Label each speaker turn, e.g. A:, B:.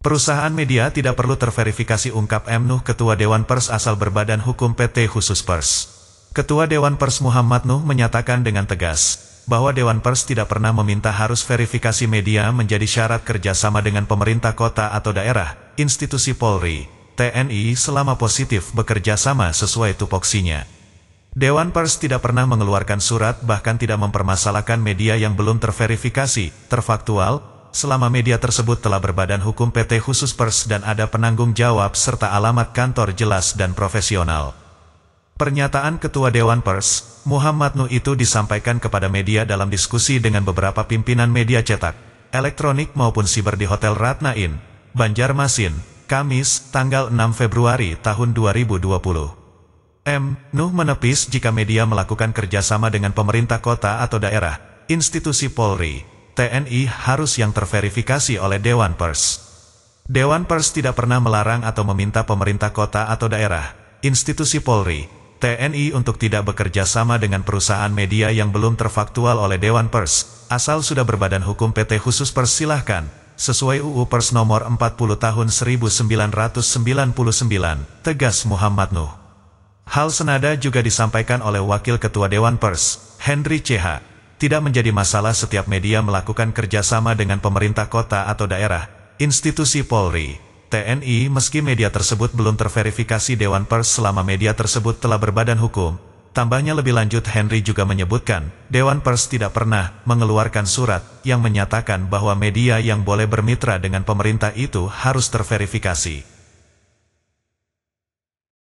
A: Perusahaan media tidak perlu terverifikasi ungkap M. Nuh Ketua Dewan Pers asal berbadan hukum PT khusus Pers. Ketua Dewan Pers Muhammad Nuh menyatakan dengan tegas, bahwa Dewan Pers tidak pernah meminta harus verifikasi media menjadi syarat kerjasama dengan pemerintah kota atau daerah, institusi Polri, TNI selama positif bekerja sama sesuai tupoksinya. Dewan Pers tidak pernah mengeluarkan surat bahkan tidak mempermasalahkan media yang belum terverifikasi, terfaktual, selama media tersebut telah berbadan hukum PT khusus pers dan ada penanggung jawab serta alamat kantor jelas dan profesional. Pernyataan Ketua Dewan Pers, Muhammad Nuh itu disampaikan kepada media dalam diskusi dengan beberapa pimpinan media cetak, elektronik maupun siber di Hotel Ratna Inn, Banjarmasin, Kamis, tanggal 6 Februari tahun 2020. M. Nuh menepis jika media melakukan kerjasama dengan pemerintah kota atau daerah, institusi Polri, TNI harus yang terverifikasi oleh Dewan Pers. Dewan Pers tidak pernah melarang atau meminta pemerintah kota atau daerah, institusi Polri, TNI untuk tidak bekerja sama dengan perusahaan media yang belum terfaktual oleh Dewan Pers, asal sudah berbadan hukum PT khusus persilahkan. sesuai UU Pers nomor 40 tahun 1999, Tegas Muhammad Nuh. Hal senada juga disampaikan oleh Wakil Ketua Dewan Pers, Henry C.H tidak menjadi masalah setiap media melakukan kerjasama dengan pemerintah kota atau daerah, institusi Polri, TNI meski media tersebut belum terverifikasi Dewan Pers selama media tersebut telah berbadan hukum. Tambahnya lebih lanjut Henry juga menyebutkan, Dewan Pers tidak pernah mengeluarkan surat yang menyatakan bahwa media yang boleh bermitra dengan pemerintah itu harus terverifikasi.